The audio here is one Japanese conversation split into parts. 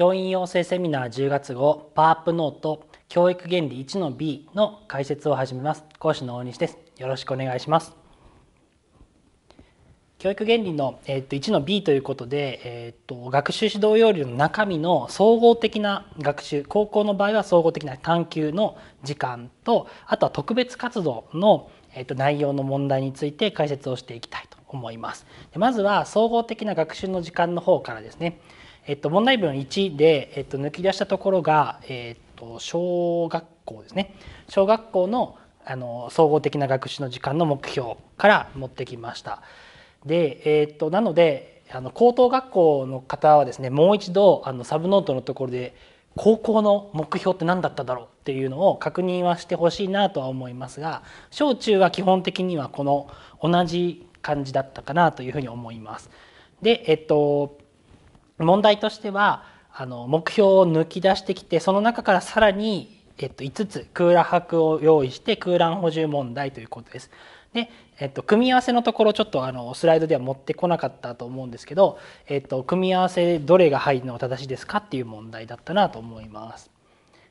教員養成セミナー10月号パワーアップノート教育原理1の B の解説を始めます講師の大西ですよろしくお願いします教育原理の、えー、と1の B ということで、えー、と学習指導要領の中身の総合的な学習高校の場合は総合的な探究の時間とあとは特別活動の、えー、と内容の問題について解説をしていきたいと思います。でまずは総合的な学習の時間の方からですねえっと、問題文1で、えっと、抜き出したところが、えっと、小学校ですね小学校のあの総合的な学習の時間の目標から持ってきました。で、えっとなのであの高等学校の方はですねもう一度あのサブノートのところで高校の目標って何だっただろうっていうのを確認はしてほしいなとは思いますが小中は基本的にはこの同じ感じだったかなというふうに思います。でえっと問題としてはあの目標を抜き出してきてその中からさらに、えっと、5つ空欄泊を用意して空欄補充問題ということです。で、えっと、組み合わせのところちょっとあのスライドでは持ってこなかったと思うんですけど、えっと、組み合わせどれが入るのが正しいですかっていう問題だったなと思います。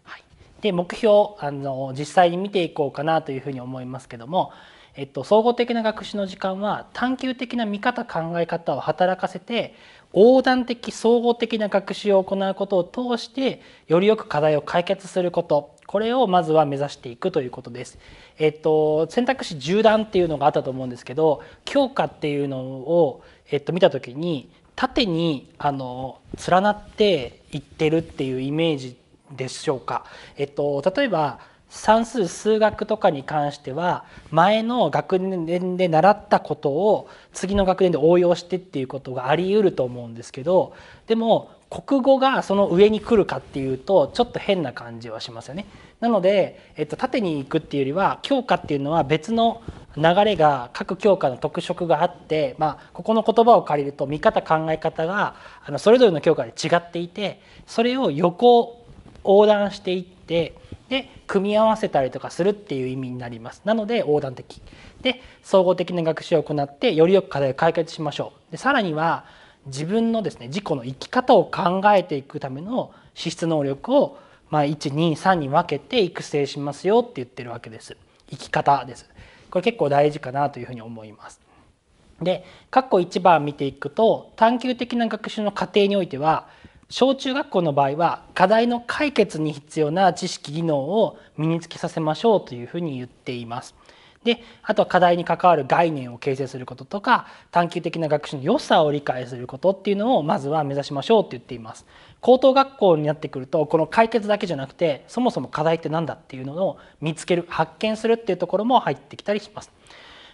はい、で目標あの実際に見ていこうかなというふうに思いますけども、えっと、総合的な学習の時間は探究的な見方考え方を働かせて横断的総合的な学習を行うことを通してよりよく課題を解決することこれをまずは目指していくということです。えっと、選択肢縦断っていうのがあったと思うんですけど強化っていうのを、えっと、見た時に縦にあの連なっていってるっていうイメージでしょうか。えっと、例えば算数数学とかに関しては前の学年で習ったことを次の学年で応用してっていうことがあり得ると思うんですけどでも国語がその上に来るかっていうとちょっと変な感じはしますよね。なので、えっと、縦に行くっていうよりは教科っていうのは別の流れが各教科の特色があって、まあ、ここの言葉を借りると見方考え方があのそれぞれの教科で違っていてそれを横横断していってで組み合わせたりとかするっていう意味になりますなので横断的で総合的な学習を行ってよりよく課題を解決しましょうでさらには自分のですね自己の生き方を考えていくための資質能力を、まあ、123に分けて育成しますよって言ってるわけです生き方ですこれ結構大事かなというふうに思いますで括弧1番見ていくと探究的な学習の過程においては小中学校の場合は課題の解決に必要な知識技能を身につけさせましょうというふうに言っています。であとは課題に関わる概念を形成することとか探究的な学習の良さを理解することっていうのをまずは目指しましょうって言っています高等学校になってくるとこの解決だけじゃなくてそもそも課題って何だっていうのを見つける発見するっていうところも入ってきたりします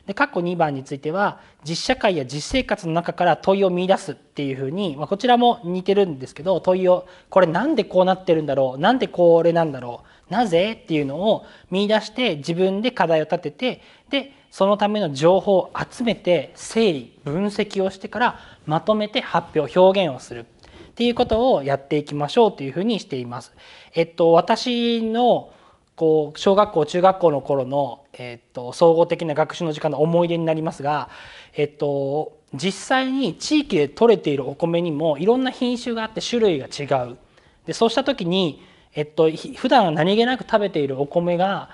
で括弧2番については実社会や実生活の中から問いを見出すっていうふうに、まあ、こちらも似てるんですけど問いをこれなんでこうなってるんだろうなんでこれなんだろうなぜっていうのを見出して自分で課題を立ててでそのための情報を集めて整理分析をしてからまとめて発表表現をするっていうことをやっていきましょうというふうにしています。えっと、私のこう小学校中学校の頃の、えっと、総合的な学習の時間の思い出になりますが、えっと、実際に地域で採れているお米にもいろんな品種があって種類が違うでそうした時に、えっと普段は何気なく食べているお米が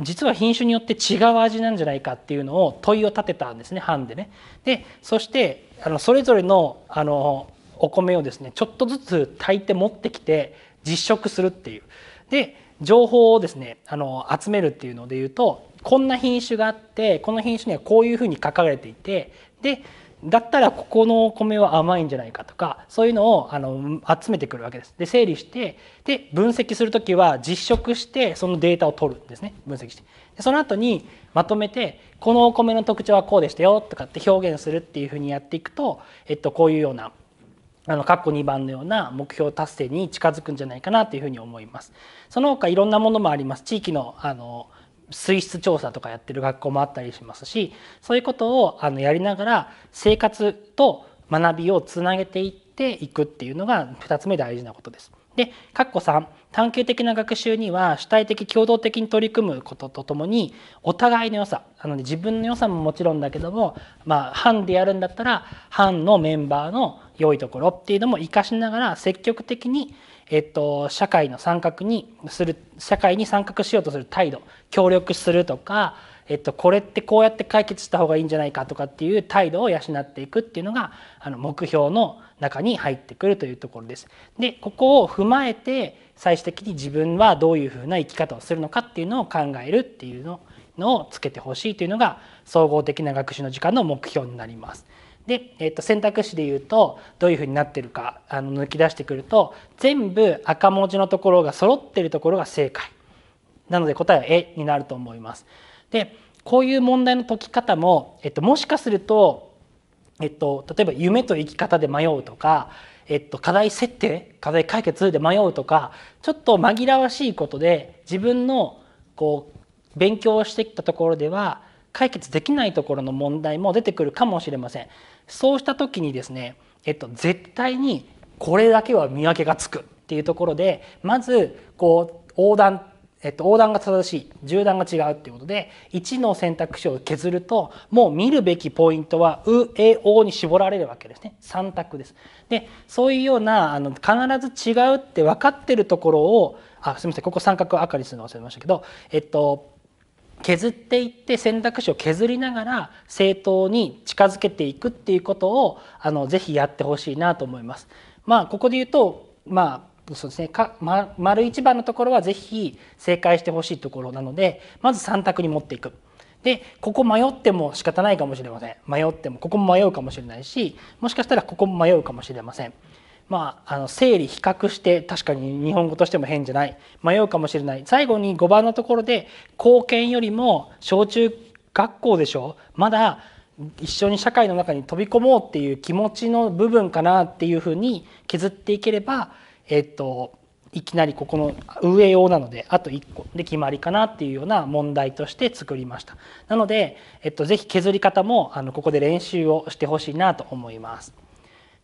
実は品種によって違う味なんじゃないかっていうのを問いを立てたんですね藩でね。でそしてあのそれぞれのあのお米をですねちょっとずつ炊いて持ってきて実食するっていう。で情報をですねあの集めるっていうのでいうとこんな品種があってこの品種にはこういうふうに書かれていてでだったらここのお米は甘いんじゃないかとかそういうのをあの集めてくるわけです。で整理してで分析する時は実食してそのデータを取るんですね分析して。でその後にまとめてこのお米の特徴はこうでしたよとかって表現するっていうふうにやっていくと、えっと、こういうようなあの、括弧2番のような目標達成に近づくんじゃないかなというふうに思います。その他いろんなものもあります。地域の、あの、水質調査とかやってる学校もあったりしますし、そういうことを、あの、やりながら生活と学びをつなげていっていくっていうのが2つ目大事なことです。で、括弧3。探究的な学習には主体的共同的に取り組むこととともにお互いの良さあの、ね、自分の良さももちろんだけども、まあ、班でやるんだったら班のメンバーの良いところっていうのも生かしながら積極的に、えっと、社会の参画にする社会に参画しようとする態度協力するとか、えっと、これってこうやって解決した方がいいんじゃないかとかっていう態度を養っていくっていうのがあの目標の中に入ってくるというところです。でここを踏まえて最終的に自分はどういうふうな生き方をするのかっていうのを考えるっていうのをつけてほしいというのが総合的な学習の時間の目標になります。で、えっと選択肢で言うとどういうふうになってるかあの抜き出してくると全部赤文字のところが揃ってるところが正解なので答えは「え」になると思います。でこういう問題の解き方も、えっと、もしかすると、えっと、例えば夢と生き方で迷うとか、えっと、課題設定課題解決で迷うとかちょっと紛らわしいことで自分のこう勉強をしてきたところでは解決できないところの問題も出てくるかもしれません。そうした時にですね、えっと、絶対にこれだけは見分けがつくっていうところでまずこう横断えっと、横断が正しい縦断が違うっていうことで1の選択肢を削るともう見るべきポイントは「う」「え」「お」に絞られるわけですね3択です。でそういうようなあの必ず違うって分かってるところをあすみませんここ三角赤にするの忘れましたけど、えっと、削っていって選択肢を削りながら正当に近づけていくっていうことをあのぜひやってほしいなと思います。まあ、ここで言うとまあそうですねか、ま、丸1番のところは是非正解してほしいところなのでまず3択に持っていく。でここ迷っても仕方ないかもしれません迷ってもここも迷うかもしれないしもしかしたらここも迷うかもしれません。まあ、あの整理比較して確かに日本語としても変じゃない迷うかもしれない最後に5番のところで貢献よりも小中学校でしょまだ一緒に社会の中に飛び込もうっていう気持ちの部分かなっていうふうに削っていければえっといきなりここの運営用なのであと1個で決まりかなっていうような問題として作りましたなので、えっと、ぜひ削り方もあのここで練習をしてほしいなと思います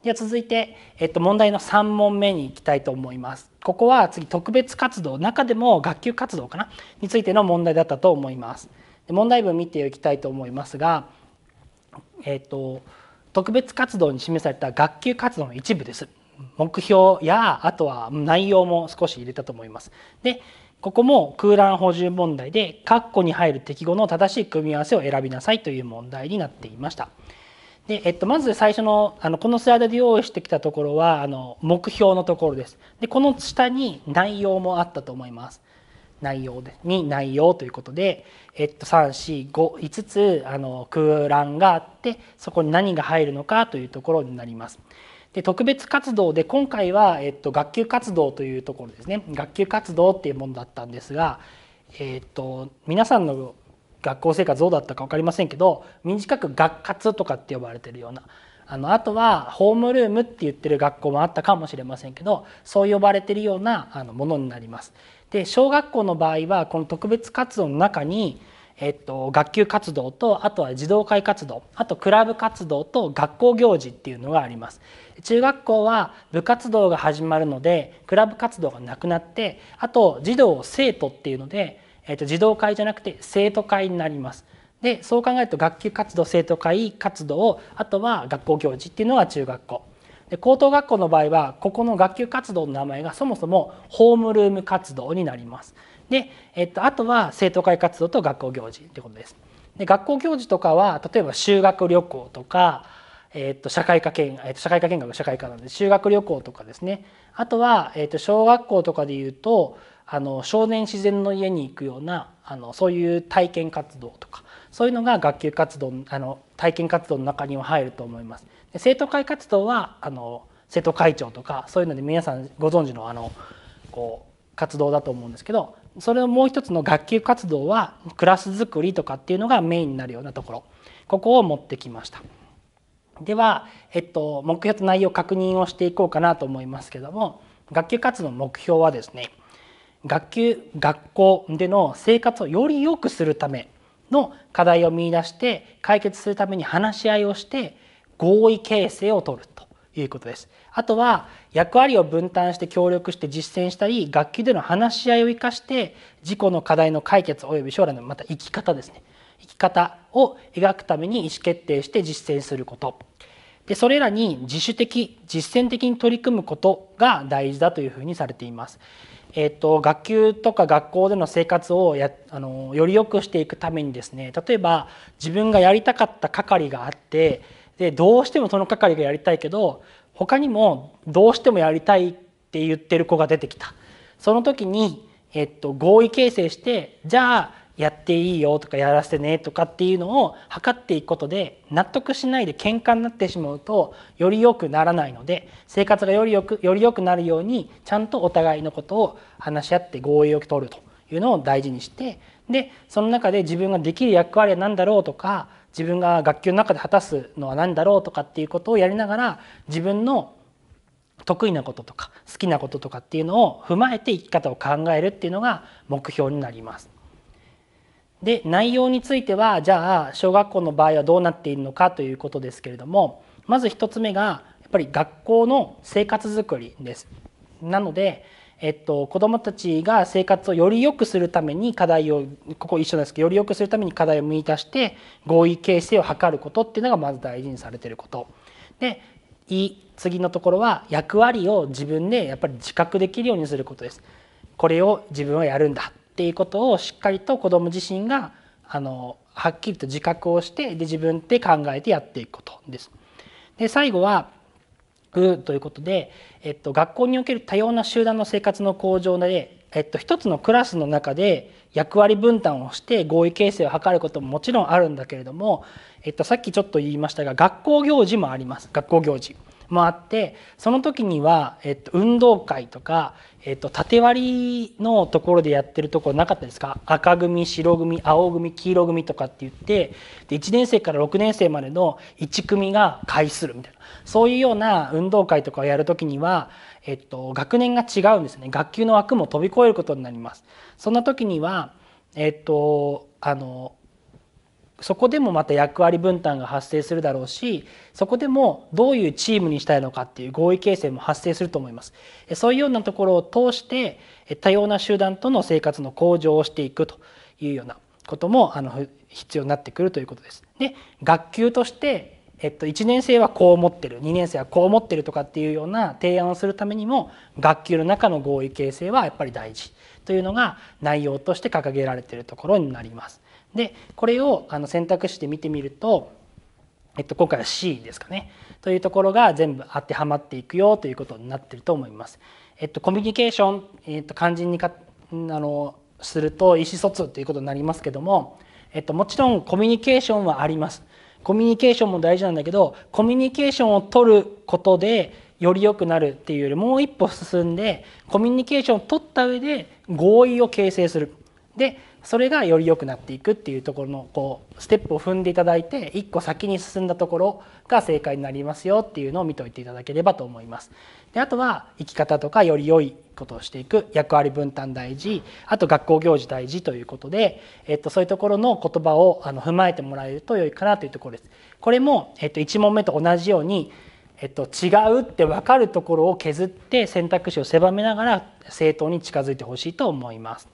では続いて、えっと、問題の3問目にいきたいと思いますここは次特別活動中でも学級活動かなについての問題だったと思います問題文見ていきたいと思いますがえっと特別活動に示された学級活動の一部です目標やあとは内容も少し入れたと思います。でここも空欄補充問題で括弧に入る適語の正しい組み合わせを選びなさいという問題になっていました。でえっと、まず最初のあのこのスライドで用意してきたところはあの目標のところですでこの下に内容もあったと思います内容でに内容ということで、えっと、3455つあの空欄があってそこに何が入るのかというところになります。で特別活動で今回は、えっと、学級活動というところですね学級活動っていうものだったんですが、えっと、皆さんの学校生活どうだったか分かりませんけど短く学活とかって呼ばれてるようなあのあとはホームルームって言ってる学校もあったかもしれませんけどそう呼ばれてるようなあのものになります。で小学校の場合はこの特別活動の中にえっと、学級活動とあとは児童会活動あとクラブ活動と学校行事っていうのがあります中学校は部活動が始まるのでクラブ活動がなくなってあと児童生徒っていうので、えっと、児童会じゃなくて生徒会になりますでそう考えると学級活動生徒会活動あとは学校行事っていうのが中学校で高等学校の場合はここの学級活動の名前がそもそもホームルーム活動になります。で、えっと、あとは生徒会活動と学校行事ってことです。で学校行事とかは例えば修学旅行とか、えっと、社会科見、えっと、社会科見学社会科なんで修学旅行とかですねあとは、えっと、小学校とかで言うとあの少年自然の家に行くようなあのそういう体験活動とかそういうのが学級活動あの体験活動の中には入ると思います。で生徒会活動はあの生徒会長とかそういうので皆さんご存知のあのこう活動だと思うんですけどそれのもう一つの学級活動はクラス作りとかっていうのがメインになるようなところここを持ってきました。では、えっと、目標と内容確認をしていこうかなと思いますけども学級活動の目標はですね学級学校での生活をより良くするための課題を見いだして解決するために話し合いをして合意形成を取るということです。あとは役割を分担して協力して実践したり学級での話し合いを生かして自己の課題の解決および将来のまた生き方ですね生き方を描くために意思決定して実践することでそれらに自主的実践的に取り組むことが大事だというふうにされています。えーと、と学級とか学校での生活をやあのより良くしていくためにですね例えば自分がやりたかった係があってでどうしてもその係がやりたいけど他にもどうしてもやりたいって言ってる子が出てきたその時に、えっと、合意形成してじゃあやっていいよとかやらせてねとかっていうのを測っていくことで納得しないで喧嘩になってしまうとより良くならないので生活がよりよくより良くなるようにちゃんとお互いのことを話し合って合意を取るというのを大事にしてでその中で自分ができる役割は何だろうとか自分が学級の中で果たすのは何だろうとかっていうことをやりながら自分の得意なこととか好きなこととかっていうのを踏まえて生き方を考えるっていうのが目標になります。で内容についてはじゃあ小学校の場合はどうなっているのかということですけれどもまず1つ目がやっぱり学校の生活づくりです。なのでえっと、子どもたちが生活をより良くするために課題をここ一緒ですけどより良くするために課題を見出して合意形成を図ることっていうのがまず大事にされてること。で「い」次のところは役割を自分でやっぱり自覚できるようにすることです。これを自分はやるんだっていうことをしっかりと子ども自身があのはっきりと自覚をしてで自分で考えてやっていくことです。で最後はということで、えっと、学校における多様な集団の生活の向上で、えっと、一つのクラスの中で役割分担をして合意形成を図ることももちろんあるんだけれども、えっと、さっきちょっと言いましたが学校行事もあります学校行事。もあってその時には、えっと、運動会とか、えっと、縦割りのところでやってるところなかったですか赤組白組青組黄色組とかって言ってで1年生から6年生までの1組が会するみたいなそういうような運動会とかをやる時には、えっと、学年が違うんですね学級の枠も飛び越えることになります。そんな時にはえっと、あのそこでもまた役割分担が発生するだろうしそこでもどういうチームにしたいのかっていう合意形成も発生すると思いますそういうようなところを通して多様な集団との生活の向上をしていくというようなこともあの必要になってくるということです。で学級としてえっと、1年生はこう思ってる2年生はこう思ってるとかっていうような提案をするためにも学級の中の合意形成はやっぱり大事というのが内容として掲げられているところになります。でこれをあの選択肢で見てみると、えっと、今回は C ですかねというところが全部当てはまっていくよということになってると思います。えっと、コミュニケーション、えっと、肝心にかあのすると意思疎通ということになりますけども、えっと、もちろんコミュニケーションはあります。コミュニケーションも大事なんだけどコミュニケーションを取ることでより良くなるっていうよりもう一歩進んでコミュニケーションを取った上で合意を形成する。でそれがより良くなっていくっていうところのこうステップを踏んでいただいて一個先に進んだところが正解になりますよっていうのを見ておいていただければと思います。であとは生き方とかより良いことをしていく役割分担大事あと学校行事大事ということで、えっと、そういうところの言葉をあの踏まえてもらえると良いかなというところです。これも、えっと、1問目と同じようにえっと、違うって分かるところを削って選択肢を狭めながら正当に近づいてほしいと思います。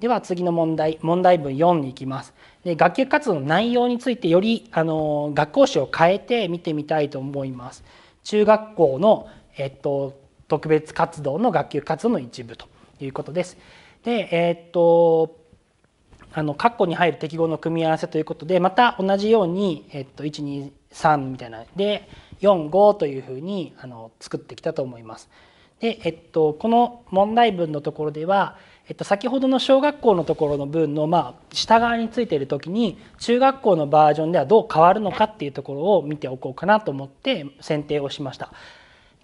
では次の問題問題文4に行きますで学級活動の内容についてよりあの学校史を変えて見てみたいと思います中学校の、えっと、特別活動の学級活動の一部ということですでえっとあの括弧に入る適合の組み合わせということでまた同じように、えっと、123みたいなで45というふうにあの作ってきたと思います。で、えっと、この問題文のところでは、えっと、先ほどの小学校のところの文の、まあ、下側についている時に中学校のバージョンではどう変わるのかっていうところを見ておこうかなと思って選定をしました。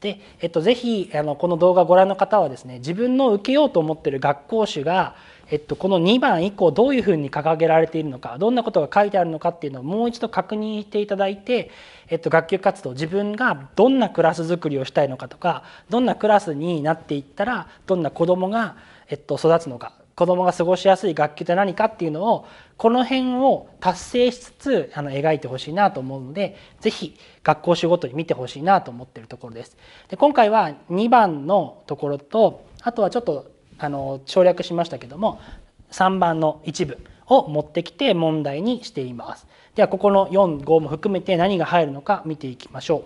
で、えっと、ぜひあのこの動画をご覧の方はですね自分の受けようと思ってる学校種がえっと、この2番以降どういうふうに掲げられているのかどんなことが書いてあるのかっていうのをもう一度確認していただいて、えっと、学級活動自分がどんなクラス作りをしたいのかとかどんなクラスになっていったらどんな子どもが、えっと、育つのか子どもが過ごしやすい学級って何かっていうのをこの辺を達成しつつあの描いてほしいなと思うので是非学校仕事に見てほしいなと思ってるところです。で今回は2番のところとあとはちょっとあの省略しましたけども3番の一部を持ってきて問題にしています。ではここの4、5も含めて何が入るのか見ていきましょ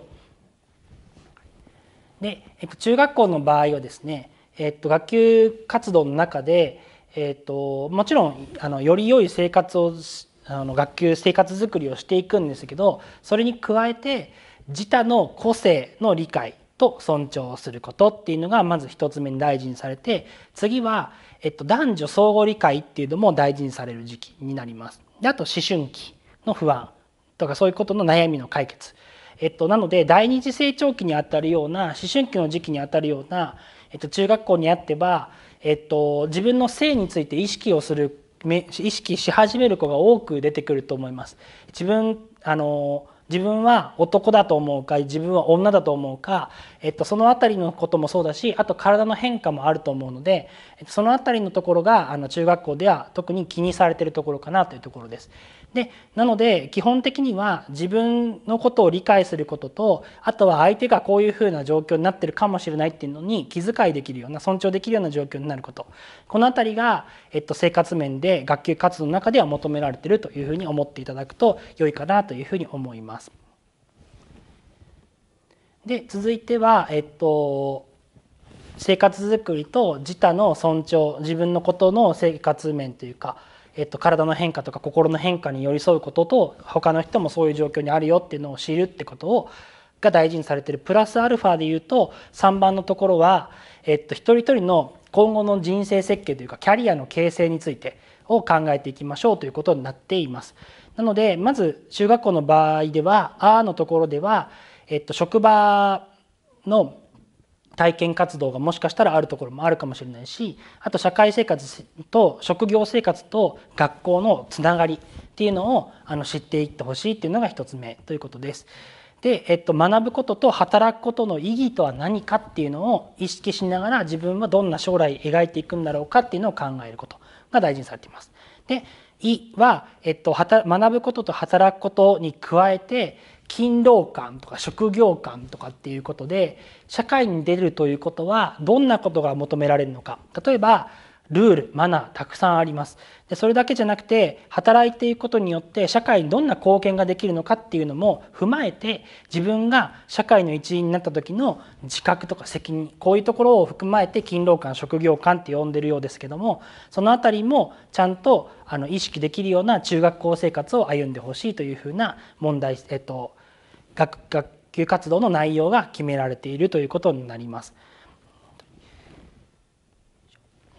う。で中学校の場合はですね、えっと、学級活動の中で、えっと、もちろんあのより良い生活をあの学級生活づくりをしていくんですけどそれに加えて自他の個性の理解と尊重することっていうのがまず1つ目に大事にされて次は、えっと、男女相互理解っていうのも大事にされる時期になりますであと思春期の不安とかそういうことの悩みの解決、えっと、なので第二次成長期にあたるような思春期の時期にあたるような、えっと、中学校にあっては、えっと、自分の性について意識をする意識し始める子が多く出てくると思います。自分あの自分は男だと思うか自分は女だと思うか、えっと、その辺りのこともそうだしあと体の変化もあると思うのでその辺りのところがあの中学校では特に気にされてるところかなというところです。でなので基本的には自分のことを理解することとあとは相手がこういうふうな状況になってるかもしれないっていうのに気遣いできるような尊重できるような状況になることこの辺りが、えっと、生活面で学級活動の中では求められてるというふうに思っていただくと良いかなというふうに思います。で続いては、えっと、生活づくりと自他の尊重自分のことの生活面というかえっと、体の変化とか心の変化に寄り添うことと他の人もそういう状況にあるよっていうのを知るってことをが大事にされてるプラスアルファで言うと3番のところは、えっと、一人一人の今後の人生設計というかキャリアの形成についてを考えていきましょうということになっています。なのでまず中学校の場合では「あ」のところでは、えっと、職場の体験活動がもしかしたらあるところもあるかもしれないしあと社会生活と職業生活と学校のつながりっていうのをあの知っていってほしいっていうのが1つ目ということです。で、えっと、学ぶことと働くことの意義とは何かっていうのを意識しながら自分はどんな将来描いていくんだろうかっていうのを考えることが大事にされています。で「い」は、えっと、学ぶことと働くことに加えて勤労感とか職業感とかっていうことで社会に出るということはどんなことが求められるのか例えばルールマナーたくさんありますでそれだけじゃなくて働いていくことによって社会にどんな貢献ができるのかっていうのも踏まえて自分が社会の一員になった時の自覚とか責任こういうところを含まえて勤労感職業感って呼んでるようですけどもその辺りもちゃんとあの意識できるような中学校生活を歩んでほしいというふうな問題、えっと、学学級活動の内容が決められているということになります。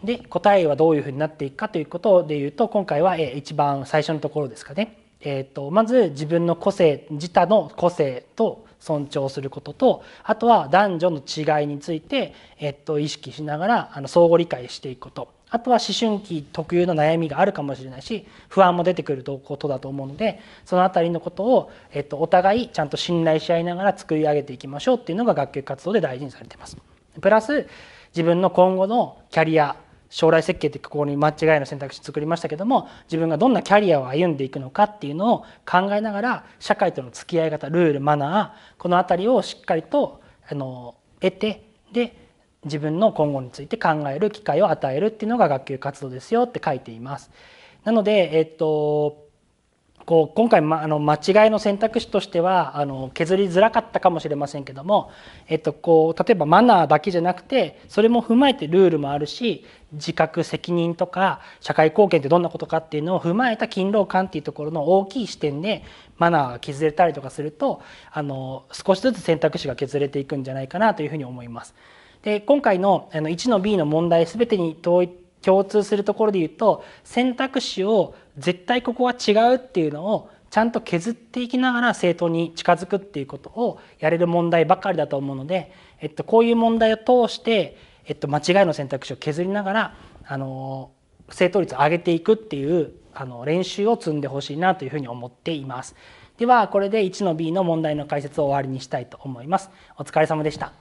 で答えはどういうふうになっていくかということでいうと今回は一番最初のところですかね。えーと、まず自分の個性自他の個性と尊重することとあとは男女の違いについて、えーと意識しながらあの相互理解していくことあとは思春期特有の悩みがあるかもしれないし不安も出てくることだと思うのでその辺りのことを、えっと、お互いちゃんと信頼し合いながら作り上げていきましょうっていうのが学級活動で大事にされてます。プラス自分の今後のキャリア将来設計ってここに間違いの選択肢作りましたけども自分がどんなキャリアを歩んでいくのかっていうのを考えながら社会との付き合い方ルールマナーこの辺りをしっかりとあの得てで自分の今後について考える機会を与えるっていうのが学級活動ですよって書いています。なので、えっと、こう今回、ま、あの間違いの選択肢としてはあの削りづらかったかもしれませんけども、えっと、こう例えばマナーだけじゃなくてそれも踏まえてルールもあるし自覚責任とか社会貢献ってどんなことかっていうのを踏まえた勤労感っていうところの大きい視点でマナーが削れたりとかするとあの少しずつ選択肢が削れていくんじゃないかなというふうに思います。で今回のあの1の B の問題全てに共通するところで言うと選択肢を絶対ここは違うっていうのをちゃんと削っていきながら正当に近づくっていうことをやれる問題ばかりだと思うので、えっと、こういう問題を通して、えっと、間違いの選択肢を削りながらあの正答率を上げていくっていうあの練習を積んでほしいなというふうに思っています。ではこれで1の B の問題の解説を終わりにしたいと思います。お疲れ様でした。